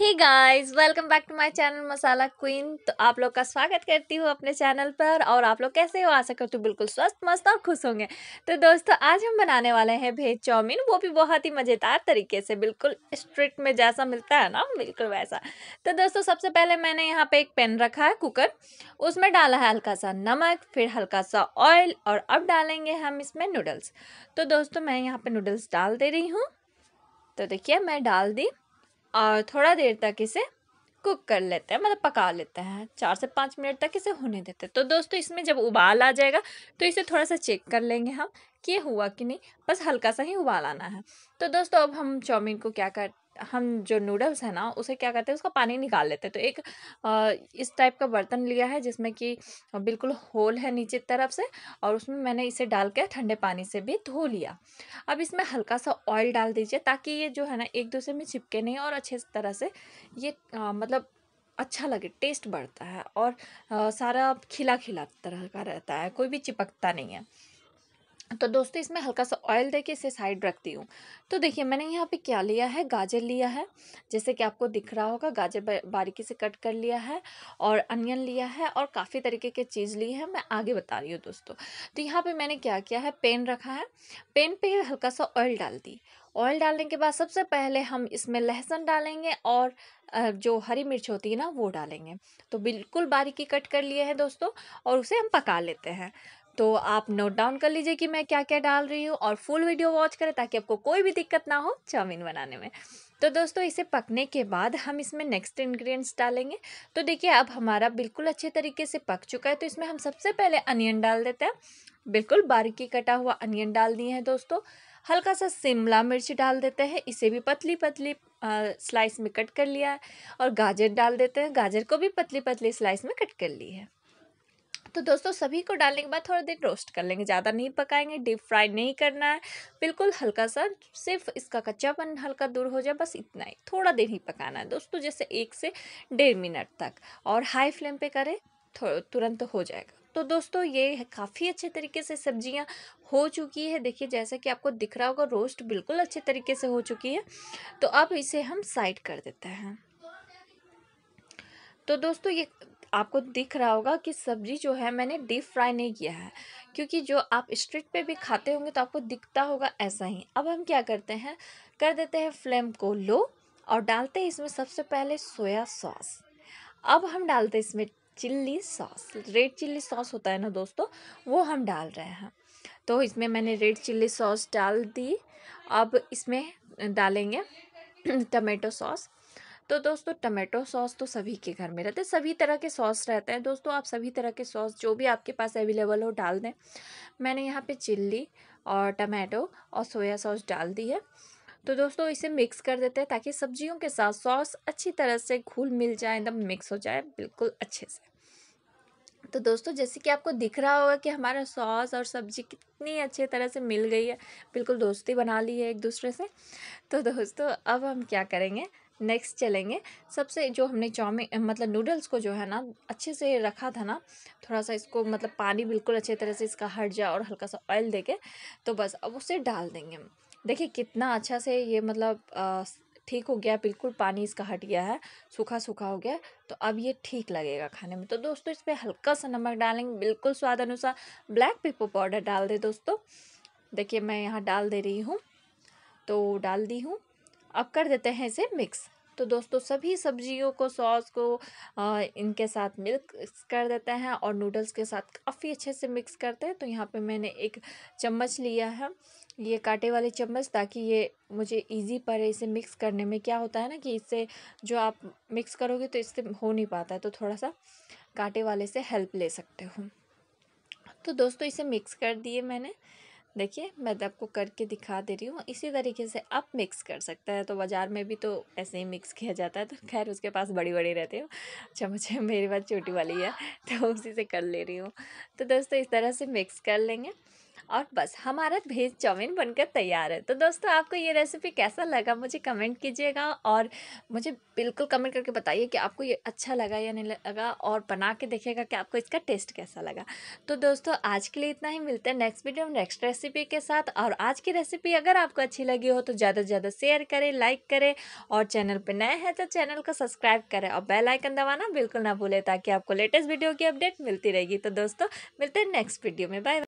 he guys welcome back to my channel Masala Queen तो आप लोग का स्वागत करती हूँ अपने चैनल पर और आप लोग कैसे हो आशा करती हूँ बिल्कुल स्वस्थ मस्त और खुश होंगे तो दोस्तों आज हम बनाने वाले हैं भेज चाउमीन वो भी बहुत ही मज़ेदार तरीके से बिल्कुल स्ट्रिक्ट में जैसा मिलता है ना बिल्कुल वैसा तो दोस्तों सबसे पहले मैंने यहाँ पर एक पैन रखा है कुकर उसमें डाला है हल्का सा नमक फिर हल्का सा ऑयल और अब डालेंगे हम इसमें नूडल्स तो दोस्तों मैं यहाँ पर नूडल्स डाल दे रही हूँ तो देखिए मैं डाल दी और थोड़ा देर तक इसे कुक कर लेते हैं मतलब पका लेते हैं चार से पाँच मिनट तक इसे होने देते हैं तो दोस्तों इसमें जब उबाल आ जाएगा तो इसे थोड़ा सा चेक कर लेंगे हम कि हुआ कि नहीं बस हल्का सा ही उबाल आना है तो दोस्तों अब हम चाउमीन को क्या कर हम जो नूडल्स है ना उसे क्या करते हैं उसका पानी निकाल लेते हैं तो एक इस टाइप का बर्तन लिया है जिसमें कि बिल्कुल होल है नीचे तरफ से और उसमें मैंने इसे डाल के ठंडे पानी से भी धो लिया अब इसमें हल्का सा ऑयल डाल दीजिए ताकि ये जो है ना एक दूसरे में चिपके नहीं और अच्छे तरह से ये आ, मतलब अच्छा लगे टेस्ट बढ़ता है और आ, सारा खिला खिला तरह का रहता है कोई भी चिपकता नहीं है तो दोस्तों इसमें हल्का सा ऑयल दे के इसे साइड रखती हूँ तो देखिए मैंने यहाँ पे क्या लिया है गाजर लिया है जैसे कि आपको दिख रहा होगा गाजर बारीकी से कट कर लिया है और अनियन लिया है और काफ़ी तरीके के चीज़ ली है मैं आगे बता रही हूँ दोस्तों तो यहाँ पे मैंने क्या किया है पेन रखा है पेन पे हल्का सा ऑयल डाल दी ऑयल डालने के बाद सबसे पहले हम इसमें लहसुन डालेंगे और जो हरी मिर्च होती है ना वो डालेंगे तो बिल्कुल बारीकी कट कर लिए हैं दोस्तों और उसे हम पका लेते हैं तो आप नोट डाउन कर लीजिए कि मैं क्या क्या डाल रही हूँ और फुल वीडियो वॉच करें ताकि आपको कोई भी दिक्कत ना हो चाउमीन बनाने में तो दोस्तों इसे पकने के बाद हम इसमें नेक्स्ट इंग्रेडिएंट्स डालेंगे तो देखिए अब हमारा बिल्कुल अच्छे तरीके से पक चुका है तो इसमें हम सबसे पहले अनियन डाल देते हैं बिल्कुल बारीकी कटा हुआ अनियन डाल दिए हैं दोस्तों हल्का सा शिमला मिर्च डाल देते हैं इसे भी पतली पतली आ, स्लाइस में कट कर लिया है और गाजर डाल देते हैं गाजर को भी पतली पतली स्लाइस में कट कर ली है तो दोस्तों सभी को डालने के बाद थोड़ा देर रोस्ट कर लेंगे ज़्यादा नहीं पकाएंगे डीप फ्राई नहीं करना है बिल्कुल हल्का सा सिर्फ इसका कच्चापन हल्का दूर हो जाए बस इतना ही थोड़ा देर ही पकाना है दोस्तों जैसे एक से डेढ़ मिनट तक और हाई फ्लेम पे करें तुरंत हो जाएगा तो दोस्तों ये काफ़ी अच्छे तरीके से सब्जियाँ हो चुकी है देखिए जैसा कि आपको दिख रहा होगा रोस्ट बिल्कुल अच्छे तरीके से हो चुकी है तो अब इसे हम साइड कर देते हैं तो दोस्तों ये आपको दिख रहा होगा कि सब्ज़ी जो है मैंने डीप फ्राई नहीं किया है क्योंकि जो आप स्ट्रीट पे भी खाते होंगे तो आपको दिखता होगा ऐसा ही अब हम क्या करते हैं कर देते हैं फ्लेम को लो और डालते हैं इसमें सबसे पहले सोया सॉस अब हम डालते हैं इसमें chilli sauce red chilli sauce होता है ना दोस्तों वो हम डाल रहे हैं तो इसमें मैंने रेड चिल्ली सॉस डाल दी अब इसमें डालेंगे टमेटो सॉस तो दोस्तों टमेटो सॉस तो सभी के घर में रहते हैं सभी तरह के सॉस रहते हैं दोस्तों आप सभी तरह के सॉस जो भी आपके पास अवेलेबल हो डाल दें मैंने यहाँ पे चिल्ली और टमाटो और सोया सॉस डाल दी है तो दोस्तों इसे मिक्स कर देते हैं ताकि सब्जियों के साथ सॉस अच्छी तरह से घुल मिल जाए एकदम मिक्स हो जाए बिल्कुल अच्छे से तो दोस्तों जैसे कि आपको दिख रहा होगा कि हमारा सॉस और सब्जी कितनी अच्छी तरह से मिल गई है बिल्कुल दोस्ती बना ली है एक दूसरे से तो दोस्तों अब हम क्या करेंगे नेक्स्ट चलेंगे सबसे जो हमने चाउमी मतलब नूडल्स को जो है ना अच्छे से रखा था ना थोड़ा सा इसको मतलब पानी बिल्कुल अच्छे तरह से इसका हट जाए और हल्का सा ऑयल दे के तो बस अब उसे डाल देंगे देखिए कितना अच्छा से ये मतलब ठीक हो गया बिल्कुल पानी इसका हट गया है सूखा सूखा हो गया तो अब ये ठीक लगेगा खाने में तो दोस्तों इस पर हल्का सा नमक डालेंगे बिल्कुल स्वाद अनुसार ब्लैक पेपर पाउडर डाल दें दोस्तों देखिए मैं यहाँ डाल दे रही हूँ तो डाल दी हूँ अब कर देते हैं इसे मिक्स तो दोस्तों सभी सब्जियों को सॉस को आ, इनके साथ मिक्स कर देते हैं और नूडल्स के साथ काफ़ी अच्छे से मिक्स करते हैं तो यहाँ पे मैंने एक चम्मच लिया है ये काटे वाले चम्मच ताकि ये मुझे इजी पड़े इसे मिक्स करने में क्या होता है ना कि इससे जो आप मिक्स करोगे तो इससे हो नहीं पाता है तो थोड़ा सा काटे वाले से हेल्प ले सकते हो तो दोस्तों इसे मिक्स कर दिए मैंने देखिए मैं तो आपको करके दिखा दे रही हूँ इसी तरीके से आप मिक्स कर सकते हैं तो बाज़ार में भी तो ऐसे ही मिक्स किया जाता है तो खैर उसके पास बड़ी बड़ी रहती हूँ चमचे अच्छा, मेरी बात छोटी वाली है तो उसी से कर ले रही हूँ तो दोस्तों इस तरह से मिक्स कर लेंगे और बस हमारा भेज चाउमीन बनकर तैयार है तो दोस्तों आपको ये रेसिपी कैसा लगा मुझे कमेंट कीजिएगा और मुझे बिल्कुल कमेंट करके बताइए कि आपको ये अच्छा लगा या नहीं लगा और बना के देखिएगा कि आपको इसका टेस्ट कैसा लगा तो दोस्तों आज के लिए इतना ही मिलता है नेक्स्ट वीडियो नेक्स्ट रेसिपी के साथ और आज की रेसिपी अगर आपको अच्छी लगी हो तो ज़्यादा से ज़्यादा शेयर करें लाइक करें और चैनल पर नए हैं तो चैनल को सब्सक्राइब करें और बेल आइकन दबाना बिल्कुल ना भूलें ताकि आपको लेटेस्ट वीडियो की अपडेट मिलती रहेगी तो दोस्तों मिलते हैं नेक्स्ट वीडियो में बाय